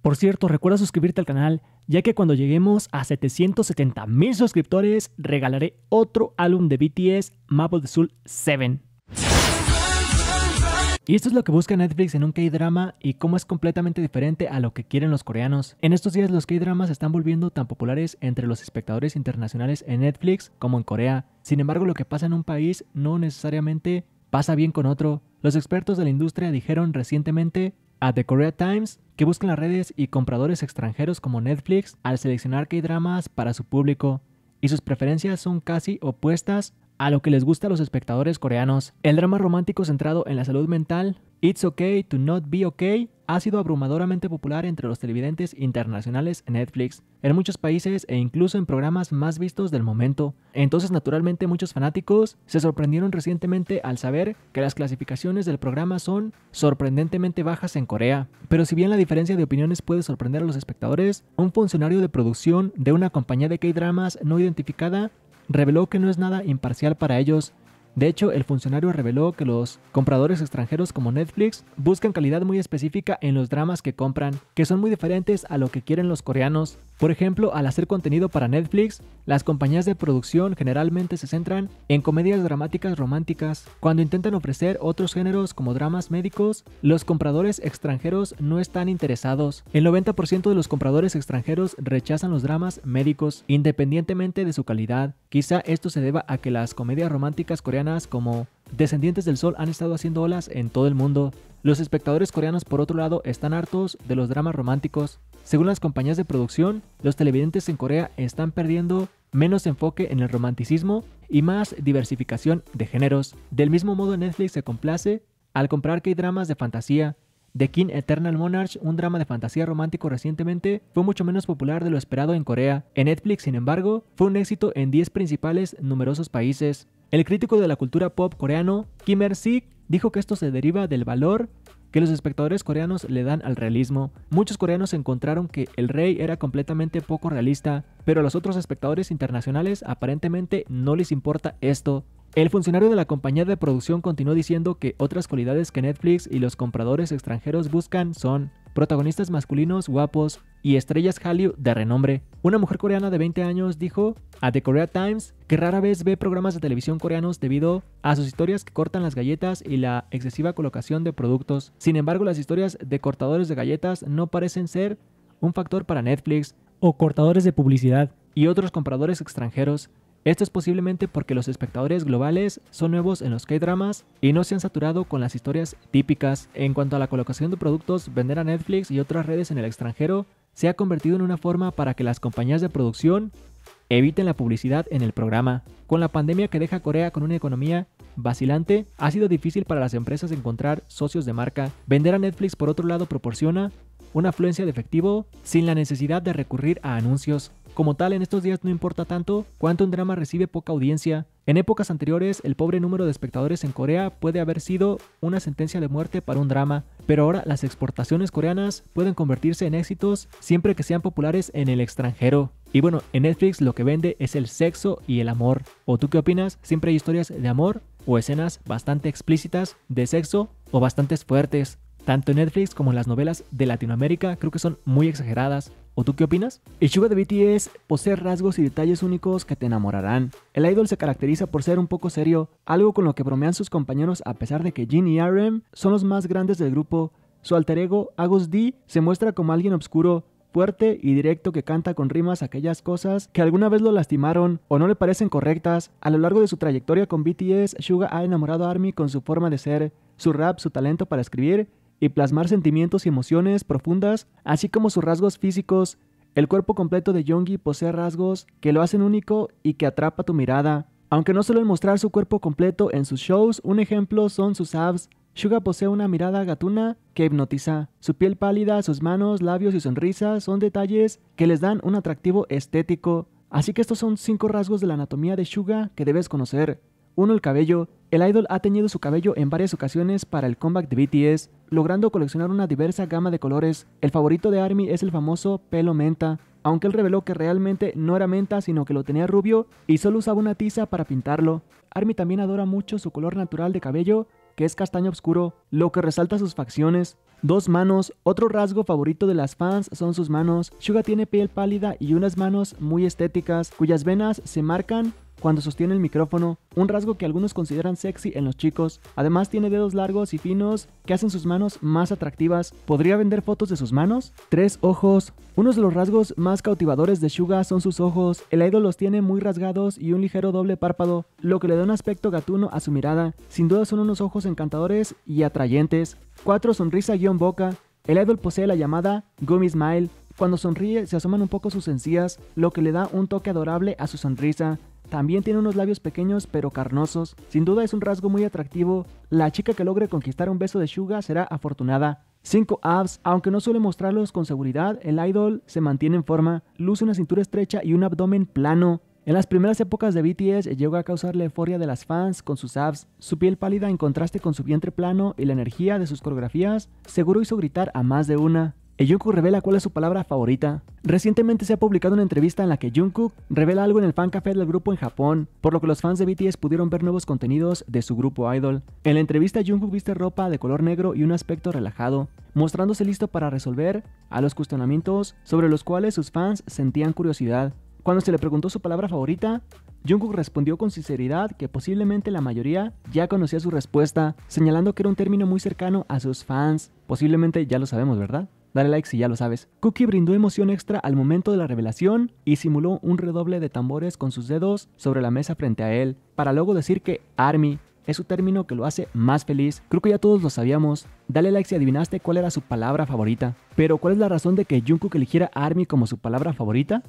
Por cierto, recuerda suscribirte al canal, ya que cuando lleguemos a 770,000 mil suscriptores, regalaré otro álbum de BTS, of the Soul 7. Y esto es lo que busca Netflix en un K-drama y cómo es completamente diferente a lo que quieren los coreanos. En estos días los K-dramas están volviendo tan populares entre los espectadores internacionales en Netflix como en Corea. Sin embargo, lo que pasa en un país no necesariamente pasa bien con otro. Los expertos de la industria dijeron recientemente a The Korea Times que buscan las redes y compradores extranjeros como Netflix al seleccionar hay dramas para su público, y sus preferencias son casi opuestas a lo que les gusta a los espectadores coreanos. El drama romántico centrado en la salud mental, It's Okay to Not Be Okay, ha sido abrumadoramente popular entre los televidentes internacionales en Netflix, en muchos países e incluso en programas más vistos del momento. Entonces, naturalmente, muchos fanáticos se sorprendieron recientemente al saber que las clasificaciones del programa son sorprendentemente bajas en Corea. Pero si bien la diferencia de opiniones puede sorprender a los espectadores, un funcionario de producción de una compañía de K-dramas no identificada reveló que no es nada imparcial para ellos de hecho, el funcionario reveló que los compradores extranjeros como Netflix buscan calidad muy específica en los dramas que compran, que son muy diferentes a lo que quieren los coreanos. Por ejemplo, al hacer contenido para Netflix, las compañías de producción generalmente se centran en comedias dramáticas románticas. Cuando intentan ofrecer otros géneros como dramas médicos, los compradores extranjeros no están interesados. El 90% de los compradores extranjeros rechazan los dramas médicos, independientemente de su calidad. Quizá esto se deba a que las comedias románticas coreanas como Descendientes del Sol han estado haciendo olas en todo el mundo. Los espectadores coreanos, por otro lado, están hartos de los dramas románticos. Según las compañías de producción, los televidentes en Corea están perdiendo menos enfoque en el romanticismo y más diversificación de géneros. Del mismo modo, Netflix se complace al comprar que hay dramas de fantasía. The King Eternal Monarch, un drama de fantasía romántico recientemente, fue mucho menos popular de lo esperado en Corea. En Netflix, sin embargo, fue un éxito en 10 principales numerosos países. El crítico de la cultura pop coreano, Kim Er-sik, dijo que esto se deriva del valor que los espectadores coreanos le dan al realismo. Muchos coreanos encontraron que el rey era completamente poco realista, pero a los otros espectadores internacionales aparentemente no les importa esto. El funcionario de la compañía de producción continuó diciendo que otras cualidades que Netflix y los compradores extranjeros buscan son protagonistas masculinos guapos y estrellas Hallyu de renombre. Una mujer coreana de 20 años dijo a The Korea Times que rara vez ve programas de televisión coreanos debido a sus historias que cortan las galletas y la excesiva colocación de productos. Sin embargo, las historias de cortadores de galletas no parecen ser un factor para Netflix o cortadores de publicidad y otros compradores extranjeros. Esto es posiblemente porque los espectadores globales son nuevos en los K-dramas y no se han saturado con las historias típicas. En cuanto a la colocación de productos, vender a Netflix y otras redes en el extranjero se ha convertido en una forma para que las compañías de producción eviten la publicidad en el programa. Con la pandemia que deja Corea con una economía vacilante, ha sido difícil para las empresas encontrar socios de marca. Vender a Netflix, por otro lado, proporciona una afluencia de efectivo sin la necesidad de recurrir a anuncios. Como tal, en estos días no importa tanto, cuánto un Drama recibe poca audiencia. En épocas anteriores, el pobre número de espectadores en Corea puede haber sido una sentencia de muerte para un drama, pero ahora las exportaciones coreanas pueden convertirse en éxitos siempre que sean populares en el extranjero. Y bueno, en Netflix lo que vende es el sexo y el amor. ¿O tú qué opinas? ¿Siempre hay historias de amor o escenas bastante explícitas de sexo o bastantes fuertes? Tanto en Netflix como en las novelas de Latinoamérica creo que son muy exageradas. ¿O tú qué opinas? El Suga de BTS posee rasgos y detalles únicos que te enamorarán. El idol se caracteriza por ser un poco serio, algo con lo que bromean sus compañeros a pesar de que Jin y RM son los más grandes del grupo. Su alter ego, Agus D, se muestra como alguien oscuro, fuerte y directo que canta con rimas aquellas cosas que alguna vez lo lastimaron o no le parecen correctas. A lo largo de su trayectoria con BTS, Suga ha enamorado a Army con su forma de ser, su rap, su talento para escribir y plasmar sentimientos y emociones profundas, así como sus rasgos físicos. El cuerpo completo de Yongi posee rasgos que lo hacen único y que atrapa tu mirada. Aunque no suelen mostrar su cuerpo completo en sus shows, un ejemplo son sus abs. Suga posee una mirada gatuna que hipnotiza. Su piel pálida, sus manos, labios y sonrisa son detalles que les dan un atractivo estético. Así que estos son 5 rasgos de la anatomía de Suga que debes conocer. Uno, el cabello. El idol ha teñido su cabello en varias ocasiones para el comeback de BTS, logrando coleccionar una diversa gama de colores. El favorito de ARMY es el famoso pelo menta, aunque él reveló que realmente no era menta sino que lo tenía rubio y solo usaba una tiza para pintarlo. ARMY también adora mucho su color natural de cabello, que es castaño oscuro, lo que resalta sus facciones. Dos manos, otro rasgo favorito de las fans son sus manos. Suga tiene piel pálida y unas manos muy estéticas, cuyas venas se marcan cuando sostiene el micrófono, un rasgo que algunos consideran sexy en los chicos. Además tiene dedos largos y finos que hacen sus manos más atractivas. ¿Podría vender fotos de sus manos? Tres ojos. Uno de los rasgos más cautivadores de Suga son sus ojos. El idol los tiene muy rasgados y un ligero doble párpado, lo que le da un aspecto gatuno a su mirada. Sin duda son unos ojos encantadores y atrayentes. 4. Sonrisa-boca. El idol posee la llamada Gummy Smile. Cuando sonríe se asoman un poco sus encías, lo que le da un toque adorable a su sonrisa. También tiene unos labios pequeños pero carnosos. Sin duda es un rasgo muy atractivo. La chica que logre conquistar un beso de Suga será afortunada. 5 abs, aunque no suele mostrarlos con seguridad, el idol se mantiene en forma, luce una cintura estrecha y un abdomen plano. En las primeras épocas de BTS llegó a causar la euforia de las fans con sus abs, su piel pálida en contraste con su vientre plano y la energía de sus coreografías, seguro hizo gritar a más de una. Jungkook revela cuál es su palabra favorita. Recientemente se ha publicado una entrevista en la que Jungkook revela algo en el fan café del grupo en Japón, por lo que los fans de BTS pudieron ver nuevos contenidos de su grupo idol. En la entrevista Jungkook viste ropa de color negro y un aspecto relajado, mostrándose listo para resolver a los cuestionamientos sobre los cuales sus fans sentían curiosidad. Cuando se le preguntó su palabra favorita, Jungkook respondió con sinceridad que posiblemente la mayoría ya conocía su respuesta, señalando que era un término muy cercano a sus fans. Posiblemente ya lo sabemos, ¿verdad? Dale like si ya lo sabes. Cookie brindó emoción extra al momento de la revelación y simuló un redoble de tambores con sus dedos sobre la mesa frente a él, para luego decir que Army es su término que lo hace más feliz. Creo que ya todos lo sabíamos. Dale like si adivinaste cuál era su palabra favorita. Pero ¿cuál es la razón de que Jungkook eligiera Army como su palabra favorita?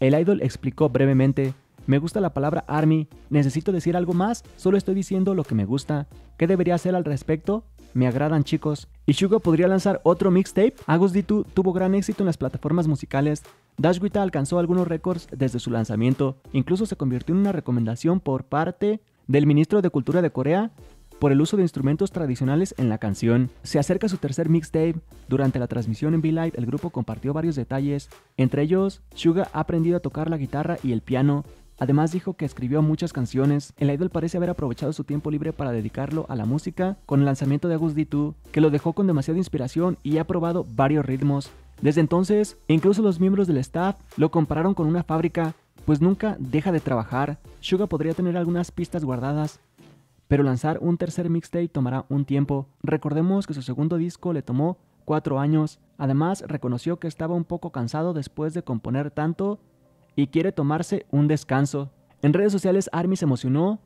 El idol explicó brevemente. Me gusta la palabra ARMY, necesito decir algo más, solo estoy diciendo lo que me gusta. ¿Qué debería hacer al respecto? me agradan chicos. Y Suga podría lanzar otro mixtape. Agus 2 tuvo gran éxito en las plataformas musicales. Dashwita alcanzó algunos récords desde su lanzamiento. Incluso se convirtió en una recomendación por parte del ministro de Cultura de Corea por el uso de instrumentos tradicionales en la canción. Se acerca su tercer mixtape. Durante la transmisión en V-Live, el grupo compartió varios detalles. Entre ellos, Suga ha aprendido a tocar la guitarra y el piano, Además dijo que escribió muchas canciones. El idol parece haber aprovechado su tiempo libre para dedicarlo a la música con el lanzamiento de Agus D2, que lo dejó con demasiada inspiración y ha probado varios ritmos. Desde entonces, incluso los miembros del staff lo compararon con una fábrica, pues nunca deja de trabajar. Suga podría tener algunas pistas guardadas, pero lanzar un tercer mixtape tomará un tiempo. Recordemos que su segundo disco le tomó cuatro años. Además, reconoció que estaba un poco cansado después de componer tanto y quiere tomarse un descanso. En redes sociales Army se emocionó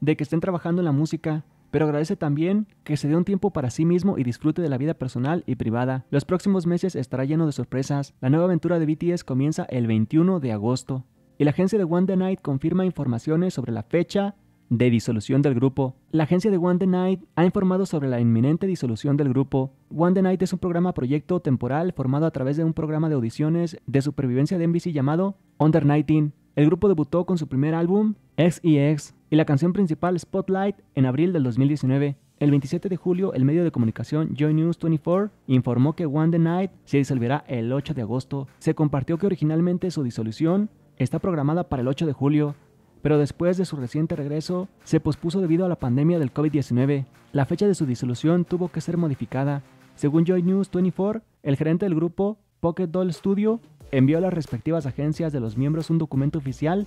de que estén trabajando en la música, pero agradece también que se dé un tiempo para sí mismo y disfrute de la vida personal y privada. Los próximos meses estará lleno de sorpresas. La nueva aventura de BTS comienza el 21 de agosto y la agencia de One The Night confirma informaciones sobre la fecha de disolución del grupo. La agencia de One The Night ha informado sobre la inminente disolución del grupo. One The Night es un programa proyecto temporal formado a través de un programa de audiciones de supervivencia de NBC llamado Under 19, el grupo debutó con su primer álbum, XEX, e y la canción principal, Spotlight, en abril del 2019. El 27 de julio, el medio de comunicación Joy News 24 informó que One the Night se disolverá el 8 de agosto. Se compartió que originalmente su disolución está programada para el 8 de julio, pero después de su reciente regreso se pospuso debido a la pandemia del COVID-19. La fecha de su disolución tuvo que ser modificada. Según Joy News 24, el gerente del grupo Pocket Doll Studio envió a las respectivas agencias de los miembros un documento oficial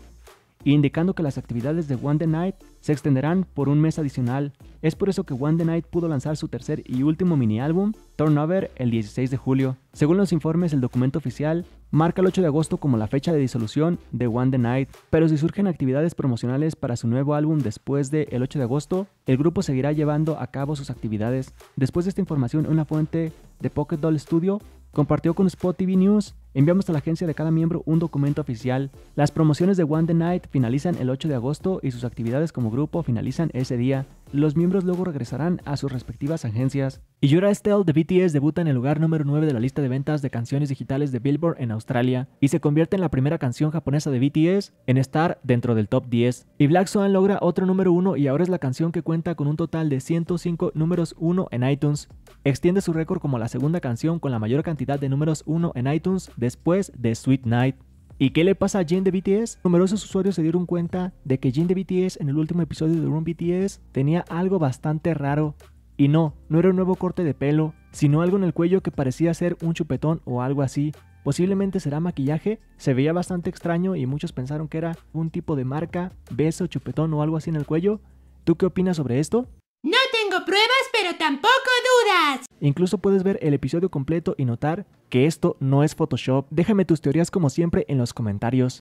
indicando que las actividades de One the Night se extenderán por un mes adicional. Es por eso que One the Night pudo lanzar su tercer y último mini álbum, Turnover, el 16 de julio. Según los informes, el documento oficial marca el 8 de agosto como la fecha de disolución de One the Night, pero si surgen actividades promocionales para su nuevo álbum después del 8 de agosto, el grupo seguirá llevando a cabo sus actividades. Después de esta información, una fuente de Pocket Doll Studio compartió con Spot TV News Enviamos a la agencia de cada miembro un documento oficial. Las promociones de One The Night finalizan el 8 de agosto y sus actividades como grupo finalizan ese día los miembros luego regresarán a sus respectivas agencias. Y Yura Estelle de BTS debuta en el lugar número 9 de la lista de ventas de canciones digitales de Billboard en Australia y se convierte en la primera canción japonesa de BTS en estar dentro del top 10. Y Black Swan logra otro número 1 y ahora es la canción que cuenta con un total de 105 números 1 en iTunes. Extiende su récord como la segunda canción con la mayor cantidad de números 1 en iTunes después de Sweet Night. ¿Y qué le pasa a Jin de BTS? Numerosos usuarios se dieron cuenta de que Jin de BTS en el último episodio de Room BTS tenía algo bastante raro. Y no, no era un nuevo corte de pelo, sino algo en el cuello que parecía ser un chupetón o algo así. Posiblemente será maquillaje, se veía bastante extraño y muchos pensaron que era un tipo de marca, beso, chupetón o algo así en el cuello. ¿Tú qué opinas sobre esto? No tengo pruebas, pero tampoco dudas. Incluso puedes ver el episodio completo y notar que esto no es Photoshop. Déjame tus teorías como siempre en los comentarios.